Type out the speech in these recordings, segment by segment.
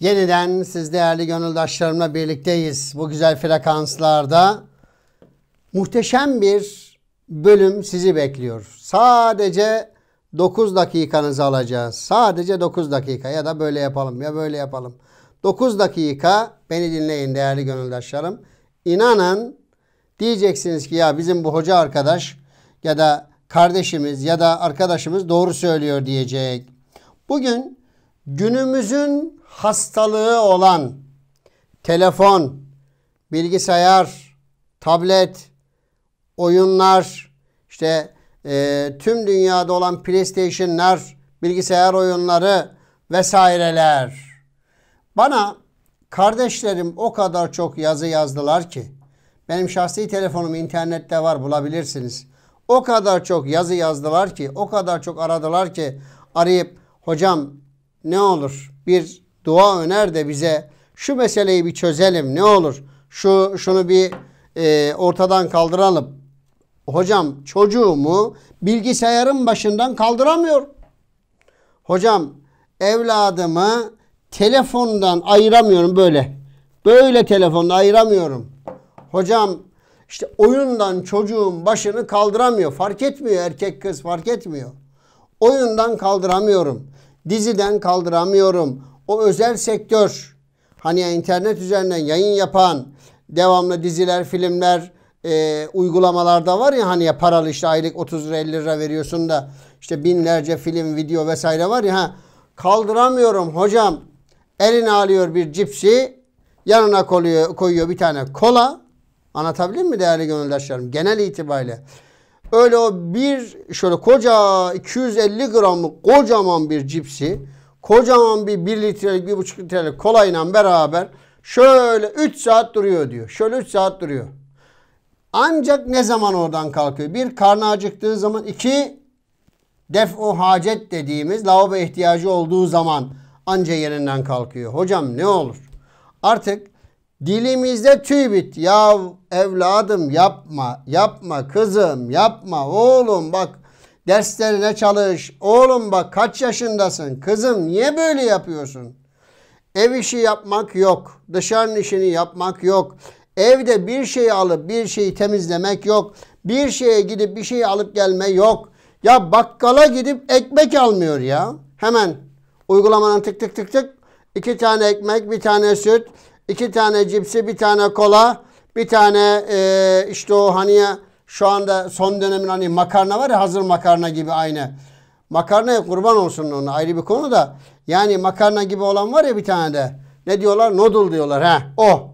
Yeniden siz değerli gönüldaşlarımla birlikteyiz. Bu güzel frekanslarda muhteşem bir bölüm sizi bekliyor. Sadece 9 dakikanızı alacağız. Sadece 9 dakika ya da böyle yapalım ya böyle yapalım. 9 dakika beni dinleyin değerli gönüldaşlarım. İnanın diyeceksiniz ki ya bizim bu hoca arkadaş ya da kardeşimiz ya da arkadaşımız doğru söylüyor diyecek. Bugün günümüzün hastalığı olan telefon, bilgisayar, tablet, oyunlar, işte e, tüm dünyada olan PlayStation'lar, bilgisayar oyunları vesaireler. Bana kardeşlerim o kadar çok yazı yazdılar ki benim şahsi telefonum internette var bulabilirsiniz. O kadar çok yazı yazdılar ki, o kadar çok aradılar ki arayıp hocam ne olur bir dua öner de bize şu meseleyi bir çözelim ne olur. Şu şunu bir e, ortadan kaldıralım. Hocam çocuğumu bilgisayarın başından kaldıramıyor. Hocam evladımı telefondan ayıramıyorum böyle. Böyle telefonda ayıramıyorum. Hocam işte oyundan çocuğun başını kaldıramıyor. Fark etmiyor erkek kız fark etmiyor. Oyundan kaldıramıyorum diziden kaldıramıyorum. O özel sektör hani internet üzerinden yayın yapan devamlı diziler, filmler, e, uygulamalarda var ya hani ya paralı işte aylık 30 lira 50 lira veriyorsun da işte binlerce film, video vesaire var ya ha, kaldıramıyorum hocam. Eline alıyor bir cipsi yanına koyuyor, koyuyor bir tane kola. Anlatabilir mi değerli gönüldaşlarım? Genel itibariyle Öyle o bir şöyle koca 250 gramlık kocaman bir cipsi kocaman bir 1 litrelik 1,5 litrelik kolayla beraber şöyle 3 saat duruyor diyor. Şöyle 3 saat duruyor. Ancak ne zaman oradan kalkıyor? Bir karnı acıktığı zaman iki def o hacet dediğimiz lavabo ihtiyacı olduğu zaman anca yerinden kalkıyor. Hocam ne olur? Artık Dilimizde tüy bit. Ya evladım yapma, yapma kızım, yapma oğlum bak derslerine çalış. Oğlum bak kaç yaşındasın? Kızım niye böyle yapıyorsun? Ev işi yapmak yok. Dışarının işini yapmak yok. Evde bir şey alıp bir şeyi temizlemek yok. Bir şeye gidip bir şey alıp gelme yok. Ya bakkala gidip ekmek almıyor ya. Hemen uygulamanın tık tık tık tık iki tane ekmek, bir tane süt, iki tane cipsi, bir tane kola, bir tane e, işte o hani şu anda son dönemin hani makarna var ya hazır makarna gibi aynı. Makarnaya kurban olsun onu ayrı bir konu da. Yani makarna gibi olan var ya bir tane de. Ne diyorlar? Noodle diyorlar. ha o.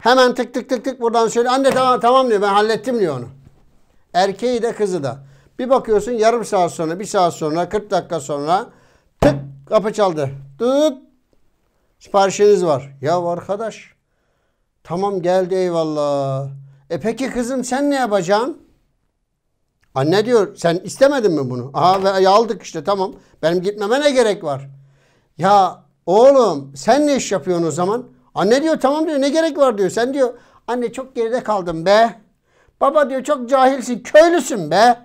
Hemen tık tık tık tık buradan söyle. Anne tamam tamam diyor ben hallettim diyor onu. Erkeği de kızı da. Bir bakıyorsun yarım saat sonra, bir saat sonra, 40 dakika sonra tık kapı çaldı. Tıt Siparişiniz var. Ya arkadaş tamam geldi eyvallah. E peki kızım sen ne yapacaksın? Anne diyor sen istemedin mi bunu? Aha ve aldık işte tamam. Benim gitmeme ne gerek var? Ya oğlum sen ne iş yapıyorsun o zaman? Anne diyor tamam diyor ne gerek var diyor. Sen diyor anne çok geride kaldım be. Baba diyor çok cahilsin köylüsün be.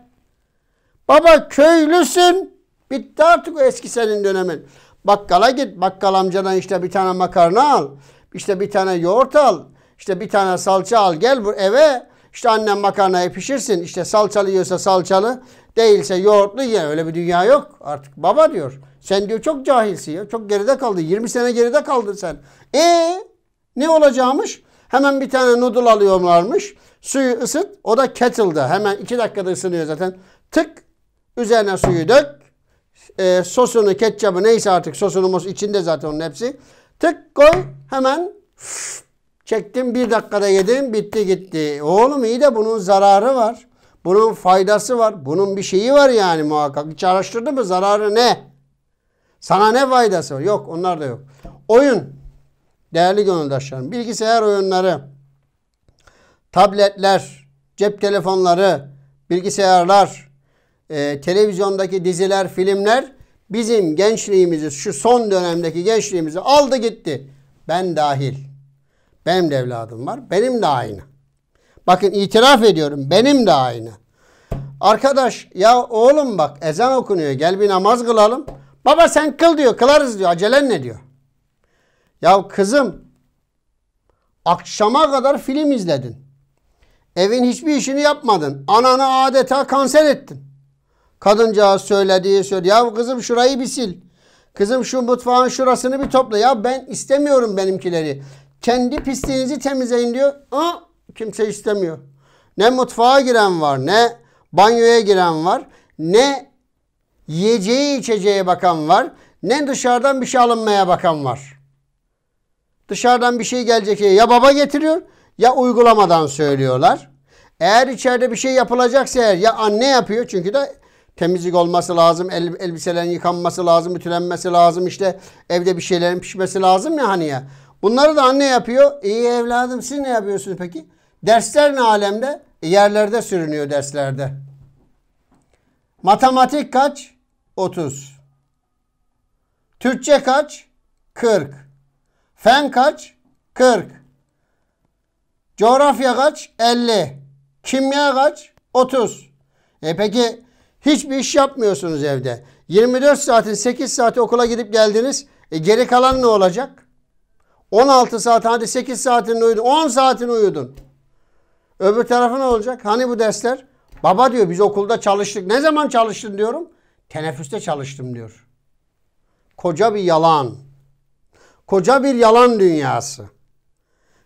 Baba köylüsün. Bitti artık o eski senin dönemin. Bakkala git. Bakkal amcadan işte bir tane makarna al. işte bir tane yoğurt al. işte bir tane salça al. Gel bu eve. işte annem makarnayı pişirsin. işte salçalı yiyorsa salçalı. Değilse yoğurtlu ye. Öyle bir dünya yok. Artık baba diyor. Sen diyor çok cahilsin ya. Çok geride kaldın. 20 sene geride kaldın sen. E ne olacağımış? Hemen bir tane noodle alıyorlarmış. Suyu ısıt. O da kettle'da. Hemen 2 dakikada ısınıyor zaten. Tık üzerine suyu dök e, sosunu, ketçabı neyse artık sosunumuz içinde zaten onun hepsi. Tık koy hemen çektim bir dakikada yedim bitti gitti. Oğlum iyi de bunun zararı var. Bunun faydası var. Bunun bir şeyi var yani muhakkak. Hiç araştırdın mı zararı ne? Sana ne faydası var? Yok onlar da yok. Oyun. Değerli gönüldaşlarım bilgisayar oyunları, tabletler, cep telefonları, bilgisayarlar, e, televizyondaki diziler, filmler bizim gençliğimizi, şu son dönemdeki gençliğimizi aldı gitti. Ben dahil. Benim de evladım var. Benim de aynı. Bakın itiraf ediyorum. Benim de aynı. Arkadaş ya oğlum bak ezan okunuyor. Gel bir namaz kılalım. Baba sen kıl diyor. Kılarız diyor. Acelen ne diyor. Ya kızım akşama kadar film izledin. Evin hiçbir işini yapmadın. Ananı adeta kanser ettin. Kadıncağız söylediği söyledi. Ya kızım şurayı bir sil. Kızım şu mutfağın şurasını bir topla. Ya ben istemiyorum benimkileri. Kendi pisliğinizi temizleyin diyor. Aa, kimse istemiyor. Ne mutfağa giren var ne banyoya giren var. Ne yiyeceği içeceğe bakan var. Ne dışarıdan bir şey alınmaya bakan var. Dışarıdan bir şey gelecek ya baba getiriyor ya uygulamadan söylüyorlar. Eğer içeride bir şey yapılacaksa eğer ya anne yapıyor çünkü de temizlik olması lazım. El, elbiselerin yıkanması lazım, ütülenmesi lazım. işte, evde bir şeylerin pişmesi lazım ya hani ya. Bunları da anne yapıyor. İyi evladım siz ne yapıyorsunuz peki? Dersler ne alemde? E, yerlerde sürünüyor derslerde. Matematik kaç? 30. Türkçe kaç? 40. Fen kaç? 40. Coğrafya kaç? 50. Kimya kaç? 30. E peki Hiçbir iş yapmıyorsunuz evde. 24 saatin 8 saati okula gidip geldiniz. E geri kalan ne olacak? 16 saat hadi 8 saatin uyudun. 10 saatin uyudun. Öbür tarafı ne olacak? Hani bu dersler? Baba diyor biz okulda çalıştık. Ne zaman çalıştın diyorum. Teneffüste çalıştım diyor. Koca bir yalan. Koca bir yalan dünyası.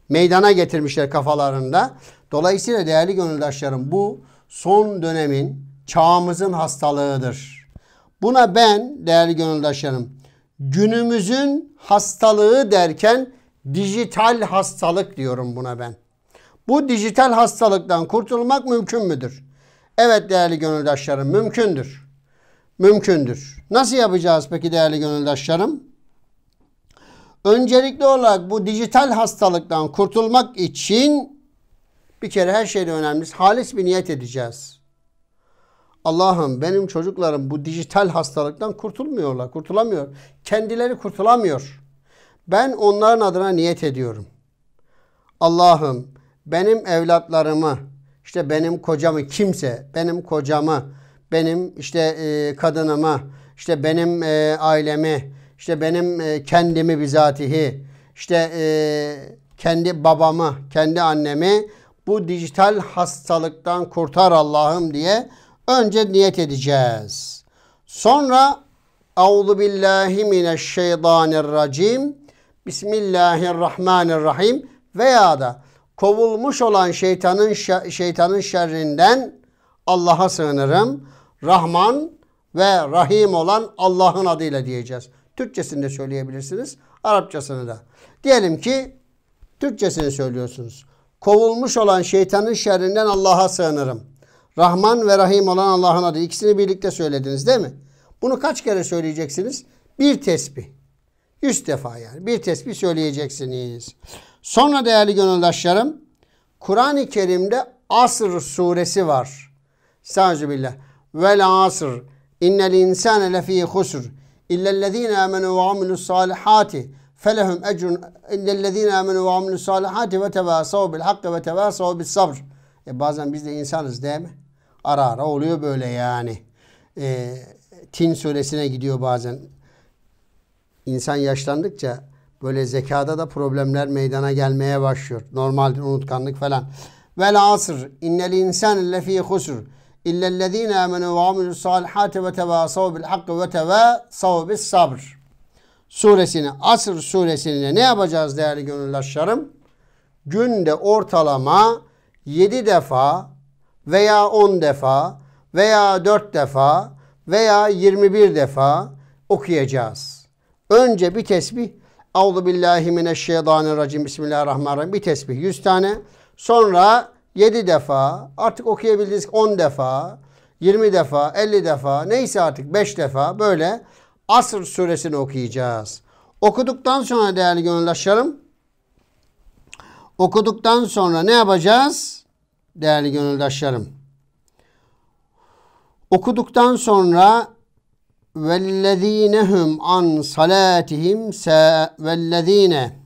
Meydana getirmişler kafalarında. Dolayısıyla değerli gönüldaşlarım bu son dönemin çağımızın hastalığıdır. Buna ben değerli gönüldaşlarım günümüzün hastalığı derken dijital hastalık diyorum buna ben. Bu dijital hastalıktan kurtulmak mümkün müdür? Evet değerli gönüldaşlarım mümkündür. Mümkündür. Nasıl yapacağız peki değerli gönüldaşlarım? Öncelikli olarak bu dijital hastalıktan kurtulmak için bir kere her şeyden önemlisi halis bir niyet edeceğiz. Allah'ım benim çocuklarım bu dijital hastalıktan kurtulmuyorlar, kurtulamıyor. Kendileri kurtulamıyor. Ben onların adına niyet ediyorum. Allah'ım benim evlatlarımı, işte benim kocamı kimse, benim kocamı, benim işte e, kadınımı, işte benim e, ailemi, işte benim e, kendimi bizatihi, işte e, kendi babamı, kendi annemi bu dijital hastalıktan kurtar Allah'ım diye Önce niyet edeceğiz. Sonra Euzu billahi mineşşeytanirracim. Bismillahirrahmanirrahim veya da kovulmuş olan şeytanın şeytanın şerrinden Allah'a sığınırım. Rahman ve Rahim olan Allah'ın adıyla diyeceğiz. Türkçesini de söyleyebilirsiniz, Arapçasını da. Diyelim ki Türkçesini söylüyorsunuz. Kovulmuş olan şeytanın şerrinden Allah'a sığınırım. Rahman ve Rahim olan Allah'ın adı. İkisini birlikte söylediniz değil mi? Bunu kaç kere söyleyeceksiniz? Bir tesbih. Yüz defa yani. Bir tesbih söyleyeceksiniz. Sonra değerli gönüldaşlarım Kur'an-ı Kerim'de Asr suresi var. Estağfirullah. Vel asr innel insane lefî husr illellezîne amenü ve amilus salihati felehum ecrun illellezîne amenü ve amilus salihati ve tevâsav bil hakkı ve tevâsav bil sabr. E bazen biz de insanız değil mi? Ara ara oluyor böyle yani. E, tin söylesine gidiyor bazen. İnsan yaşlandıkça böyle zekada da problemler meydana gelmeye başlıyor. Normaldir unutkanlık falan. Vel asr innel insan lefi husr illellezîne âmenû ve amilû salihâti ve tevâsav bil hakkı ve tevâsav bis sabr. Suresini, Asr suresini ne yapacağız değerli gönüldaşlarım? Günde ortalama 7 defa veya 10 defa veya 4 defa veya 21 defa okuyacağız. Önce bir tesbih Euzu billahi mineşşeytanirracim. Bismillahirrahmanirrahim. Bir tesbih 100 tane. Sonra 7 defa, artık okuyabildiğiniz 10 defa, 20 defa, 50 defa, neyse artık 5 defa böyle Asr suresini okuyacağız. Okuduktan sonra değerli gönüldaşlarım, okuduktan sonra ne yapacağız? değerli gönüldaşlarım. Okuduktan sonra vellezinehum an salatihim vellezine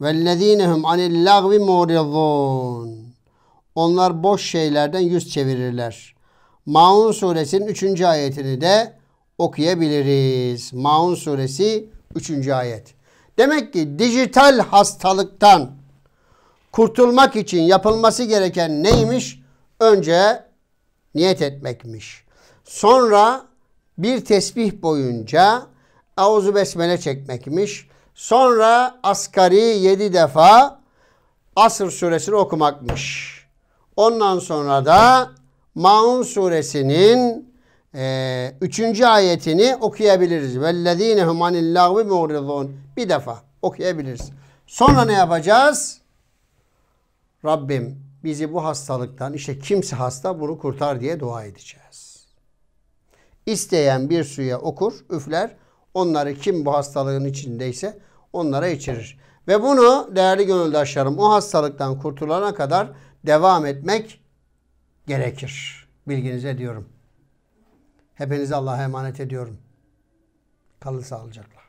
vellezinehum anil lagvi muridun. Onlar boş şeylerden yüz çevirirler. Maun suresinin 3. ayetini de okuyabiliriz. Maun suresi 3. ayet. Demek ki dijital hastalıktan kurtulmak için yapılması gereken neymiş? Önce niyet etmekmiş. Sonra bir tesbih boyunca avuzu besmele çekmekmiş. Sonra asgari yedi defa Asr suresini okumakmış. Ondan sonra da Maun suresinin e, üçüncü ayetini okuyabiliriz. وَالَّذ۪ينَ هُمْ عَنِ اللّٰهُ Bir defa okuyabiliriz. Sonra ne yapacağız? Rabbim bizi bu hastalıktan işte kimse hasta bunu kurtar diye dua edeceğiz. İsteyen bir suya okur, üfler. Onları kim bu hastalığın içindeyse onlara içirir. Ve bunu değerli gönüldaşlarım o hastalıktan kurtulana kadar devam etmek gerekir. Bilginize diyorum. Hepinizi Allah'a emanet ediyorum. Kalın sağlıcakla.